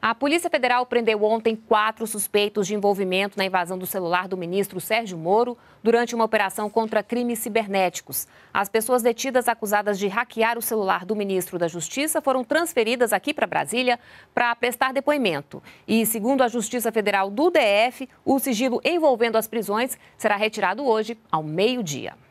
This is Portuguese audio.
A Polícia Federal prendeu ontem quatro suspeitos de envolvimento na invasão do celular do ministro Sérgio Moro durante uma operação contra crimes cibernéticos. As pessoas detidas acusadas de hackear o celular do ministro da Justiça foram transferidas aqui para Brasília para prestar depoimento. E, segundo a Justiça Federal do DF, o sigilo envolvendo as prisões será retirado hoje, ao meio-dia.